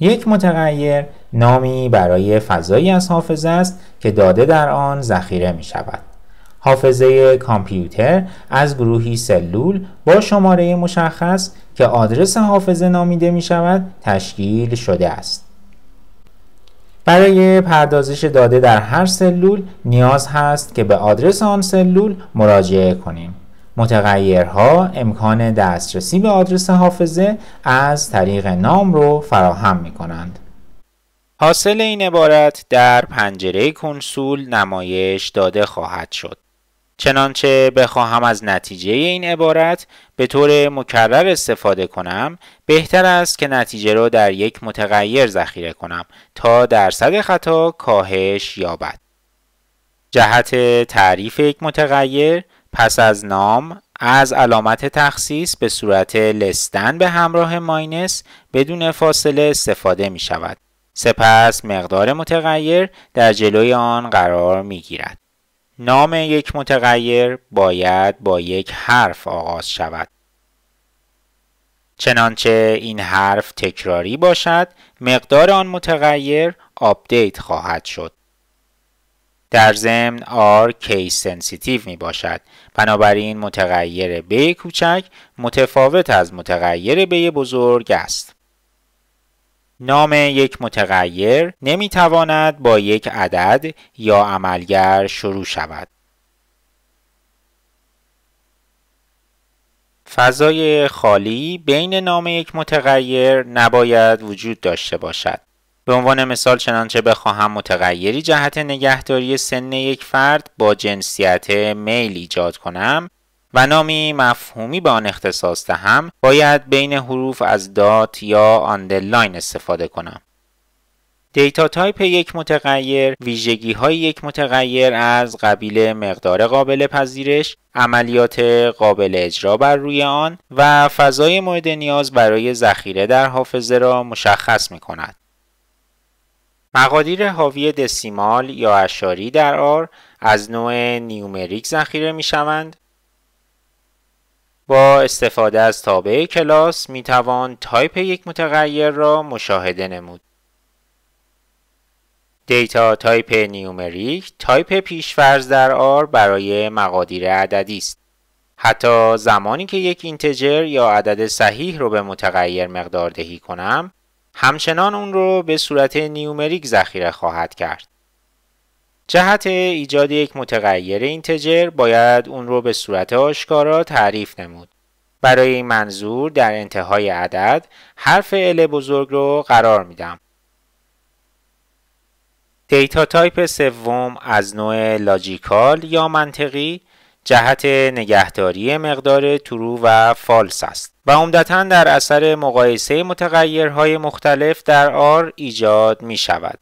یک متغیر نامی برای فضایی از حافظه است که داده در آن ذخیره می شود. حافظه کامپیوتر از گروهی سلول با شماره مشخص که آدرس حافظه نامیده می شود تشکیل شده است. برای پردازش داده در هر سلول نیاز هست که به آدرس آن سلول مراجعه کنیم. متغیرها امکان دسترسی به آدرس حافظه از طریق نام رو فراهم می کنند. حاصل این عبارت در پنجره کنسول نمایش داده خواهد شد. چنانچه بخواهم از نتیجه این عبارت به طور مکرر استفاده کنم بهتر است که نتیجه را در یک متغیر ذخیره کنم تا درصد خطا کاهش یابد جهت تعریف یک متغیر پس از نام از علامت تخصیص به صورت لستن به همراه ماینس بدون فاصله استفاده می شود. سپس مقدار متغیر در جلوی آن قرار می گیرد. نام یک متغیر باید با یک حرف آغاز شود. چنانچه این حرف تکراری باشد مقدار آن متغیر آپدیت خواهد شد. در ضمن R کیس سنسیتیو می باشد بنابراین متغیر B کوچک متفاوت از متغیر B بزرگ است نام یک متغیر نمی تواند با یک عدد یا عملگر شروع شود فضای خالی بین نام یک متغیر نباید وجود داشته باشد به عنوان مثال چنانچه بخواهم متغیری جهت نگهداری سن یک فرد با جنسیت میل ایجاد کنم و نامی مفهومی به آن اختصاص دهم باید بین حروف از دات یا آندرلاین استفاده کنم دیتا تایپ یک متغیر ویژگی های یک متغیر از قبیل مقدار قابل پذیرش عملیات قابل اجرا بر روی آن و فضای مورد نیاز برای ذخیره در حافظه را مشخص می کند مقادیر حاوی دسیمال یا اشاری در آر از نوع نیومریک ذخیره می شوند. با استفاده از تابع کلاس می توان تایپ یک متغیر را مشاهده نمود. دیتا تایپ نیومریک تایپ پیشفرز در آر برای مقادیر عددی است. حتی زمانی که یک اینتجر یا عدد صحیح رو به متغیر مقدار دهی کنم همچنان اون رو به صورت نیومریک ذخیره خواهد کرد. جهت ایجاد یک متغیر اینتجر باید اون رو به صورت آشکارا تعریف نمود. برای این منظور در انتهای عدد حرف ال بزرگ رو قرار میدم. دیتا تایپ سوم از نوع لاجیکال یا منطقی جهت نگهداری مقدار ترو و فالس است و عمدتا در اثر مقایسه متغیرهای مختلف در آر ایجاد می شود.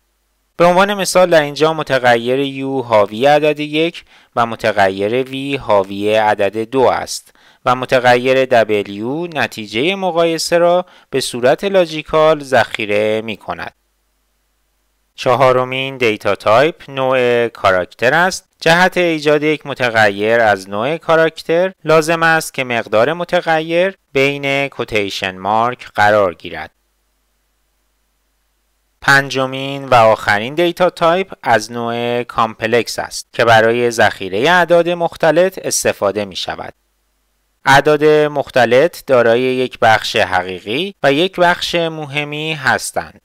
به عنوان مثال در اینجا متغیر یو حاوی عدد یک و متغیر وی حاوی عدد دو است و متغیر دبلیو نتیجه مقایسه را به صورت لاجیکال ذخیره می کند. چهارمین دیتا تایپ نوع کاراکتر است جهت ایجاد یک متغیر از نوع کاراکتر لازم است که مقدار متغیر بین کوتیشن مارک قرار گیرد پنجمین و آخرین دیتا تایپ از نوع کامپلکس است که برای ذخیره اعداد مختلط استفاده می شود. اعداد مختلط دارای یک بخش حقیقی و یک بخش مهمی هستند.